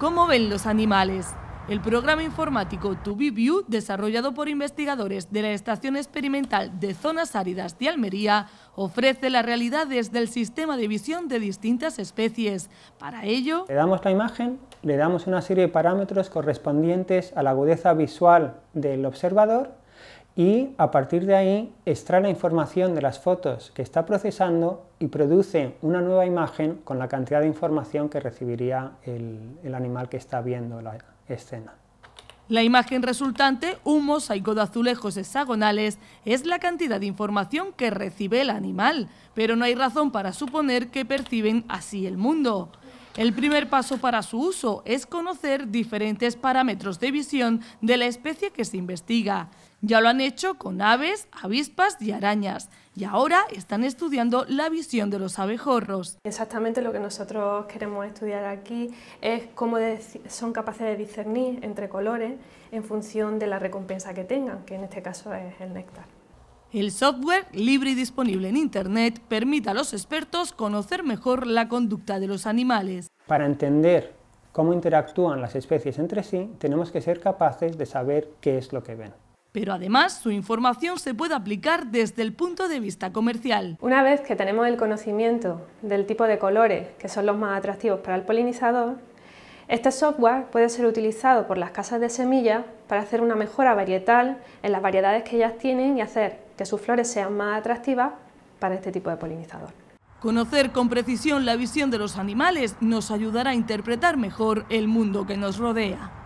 ¿Cómo ven los animales? El programa informático To Be View, desarrollado por investigadores de la Estación Experimental de Zonas Áridas de Almería, ofrece las realidades del sistema de visión de distintas especies. Para ello... Le damos la imagen, le damos una serie de parámetros correspondientes a la agudeza visual del observador y a partir de ahí extrae la información de las fotos que está procesando y produce una nueva imagen con la cantidad de información que recibiría el, animal que está viendo la escena. La imagen resultante, un mosaico de azulejos hexagonales, es la cantidad de información que recibe el animal, pero no hay razón para suponer que perciben así el mundo. El primer paso para su uso es conocer diferentes parámetros de visión de la especie que se investiga. Ya lo han hecho con aves, avispas y arañas y ahora están estudiando la visión de los abejorros. Exactamente lo que nosotros queremos estudiar aquí es cómo son capaces de discernir entre colores en función de la recompensa que tengan, que en este caso es el néctar. El software, libre y disponible en Internet, permite a los expertos conocer mejor la conducta de los animales. Para entender cómo interactúan las especies entre sí, tenemos que ser capaces de saber qué es lo que ven. Pero además su información se puede aplicar desde el punto de vista comercial. Una vez que tenemos el conocimiento del tipo de colores que son los más atractivos para el polinizador, este software puede ser utilizado por las casas de semillas para hacer una mejora varietal en las variedades que ellas tienen y hacer que sus flores sean más atractivas para este tipo de polinizador. Conocer con precisión la visión de los animales nos ayudará a interpretar mejor el mundo que nos rodea.